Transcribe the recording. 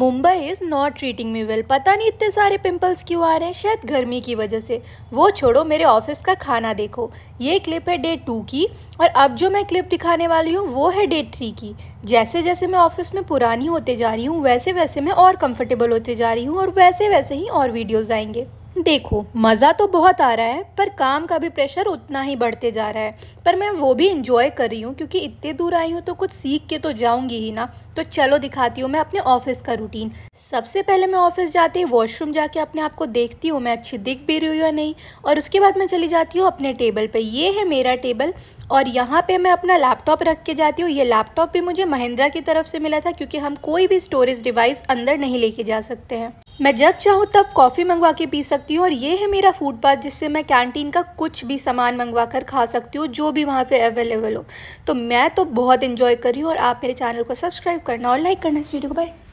Mumbai is not treating me well पता नहीं इतने सारे पिंपल्स क्यों आ रहे हैं शायद गर्मी की वजह से वो छोड़ो मेरे ऑफिस का खाना देखो ये क्लिप है डे टू की और अब जो मैं क्लिप दिखाने वाली हूँ वो है डे थ्री की जैसे जैसे मैं ऑफिस में पुरानी होते जा रही हूँ वैसे वैसे मैं और कंफर्टेबल होते जा रही हूँ और वैसे वैसे ही और वीडियोज़ आएंगे देखो मज़ा तो बहुत आ रहा है पर काम का भी प्रेशर उतना ही बढ़ते जा रहा है पर मैं वो भी इन्जॉय कर रही हूँ क्योंकि इतने दूर आई हूँ तो कुछ सीख के तो जाऊँगी ही ना तो चलो दिखाती हूँ मैं अपने ऑफिस का रूटीन सबसे पहले मैं ऑफिस जाती हूँ वॉशरूम जाके अपने आप को देखती हूँ मैं अच्छी दिख भी रही हूँ या नहीं और उसके बाद मैं चली जाती हूँ अपने टेबल पर ये है मेरा टेबल और यहाँ पे मैं अपना लैपटॉप रख के जाती हूँ ये लैपटॉप भी मुझे महिंद्रा की तरफ से मिला था क्योंकि हम कोई भी स्टोरेज डिवाइस अंदर नहीं लेके जा सकते हैं मैं जब चाहूँ तब कॉफ़ी मंगवा के पी सकती हूँ और ये है मेरा फूड पाथ जिससे मैं कैंटीन का कुछ भी सामान मंगवा कर खा सकती हूँ जो भी वहाँ पे अवेलेबल हो तो मैं तो बहुत इन्जॉय कर रही हूँ और आप मेरे चैनल को सब्सक्राइब करना और लाइक करना इस वीडियो को बाय